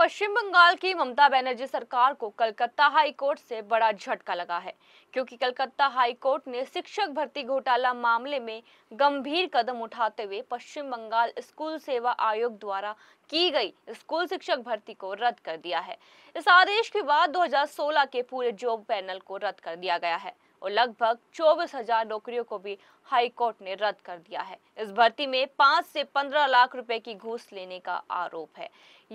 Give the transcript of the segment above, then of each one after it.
पश्चिम बंगाल की ममता बनर्जी सरकार को कलकत्ता हाई कोर्ट से बड़ा झटका लगा है क्योंकि कलकत्ता हाई कोर्ट ने शिक्षक भर्ती घोटाला मामले में गंभीर कदम उठाते हुए पश्चिम बंगाल स्कूल सेवा आयोग द्वारा की गई स्कूल शिक्षक भर्ती को रद्द कर दिया है इस आदेश के बाद 2016 के पूरे जॉब पैनल को रद्द कर दिया गया है और लगभग चौबीस हजार नौकरियों को भी हाईकोर्ट ने रद्द कर दिया है इस भर्ती में पांच से पंद्रह लाख रुपए की घूस लेने का आरोप है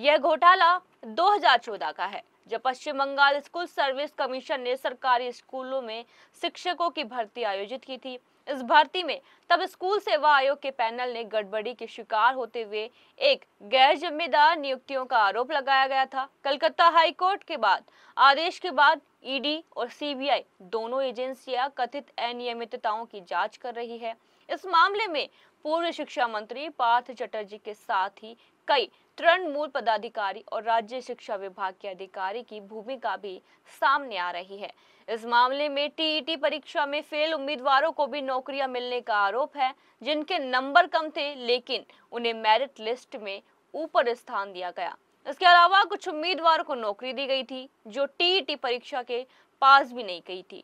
यह घोटाला 2014 का है जब Paschim Bangal school service commission ने सरकारी स्कूलों में शिक्षकों की भर्ती आयोजित की थी इस भर्ती में तब स्कूल सेवा आयोग के पैनल ने गड़बड़ी के शिकार होते हुए एक गैर जिम्मेदार नियुक्तियों का आरोप लगाया गया था कलकत्ता हाईकोर्ट के बाद आदेश के बाद ईडी और सीबीआई दोनों एजेंसियां कथित अनियमितताओं की जांच कर रही है इस मामले में पूर्व शिक्षा मंत्री पार्थ चटर्जी के साथ ही कई तृणमूल पदाधिकारी और राज्य शिक्षा विभाग के अधिकारी की भूमिका भी सामने आ रही है इस मामले में टीईटी परीक्षा में फेल उम्मीदवारों को भी नौकरियां मिलने का आरोप है जिनके नंबर कम थे लेकिन उन्हें मेरिट लिस्ट में ऊपर स्थान दिया गया इसके अलावा कुछ उम्मीदवारों को नौकरी दी गई थी जो टीईटी परीक्षा के पास भी नहीं गई थी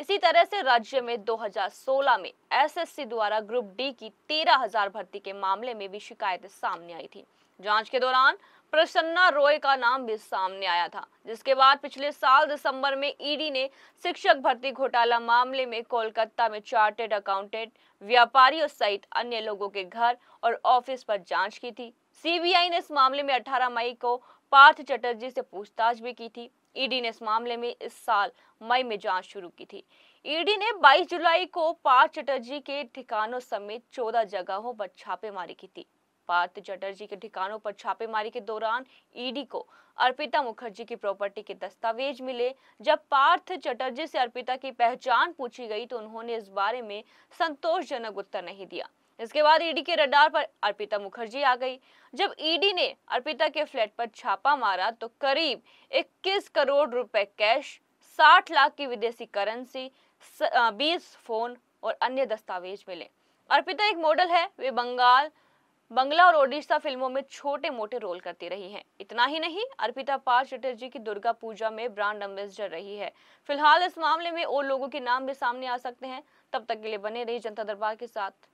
इसी तरह से राज्य में 2016 में एसएससी द्वारा ग्रुप डी की 13,000 भर्ती के मामले में भी शिकायत सामने आई थी जांच के दौरान प्रसन्ना रॉय का नाम भी सामने आया था जिसके बाद पिछले साल दिसंबर में ईडी ने शिक्षक भर्ती घोटाला मामले में कोलकाता में चार्टेड अकाउंटेंट व्यापारियों सहित अन्य लोगों के घर और ऑफिस पर जांच की थी सीबीआई ने इस मामले में 18 मई को पार्थ चटर्जी से पूछताछ भी की थी ईडी ने इस मामले में इस साल मई में जांच शुरू की थी ईडी ने 22 जुलाई को पार्थ चटर्जी के ठिकानों समेत 14 जगहों पर छापेमारी की थी पार्थ चटर्जी के ठिकानों पर छापेमारी के दौरान ईडी को अर्पिता मुखर्जी की प्रॉपर्टी के दस्तावेज मिले जब पार्थ चटर्जी से अर्पिता की पहचान पूछी गई तो उन्होंने इस बारे में संतोषजनक उत्तर नहीं दिया इसके बाद ईडी के रडार पर अर्पिता मुखर्जी आ गई जब ईडी ने अर्पिता के फ्लैट पर छापा मारा तो करीब 21 करोड़ रुपए कैश 60 लाख की विदेशी करेंसी 20 फोन और अन्य दस्तावेज मिले अर्पिता एक मॉडल है वे बंगाल बंगला और ओडिशा फिल्मों में छोटे मोटे रोल करती रही हैं। इतना ही नहीं अर्पिता पाल चटर्जी की दुर्गा पूजा में ब्रांड एम्बेसडर रही है फिलहाल इस मामले में और लोगों के नाम भी सामने आ सकते हैं तब तक के लिए बने रही जनता दरबार के साथ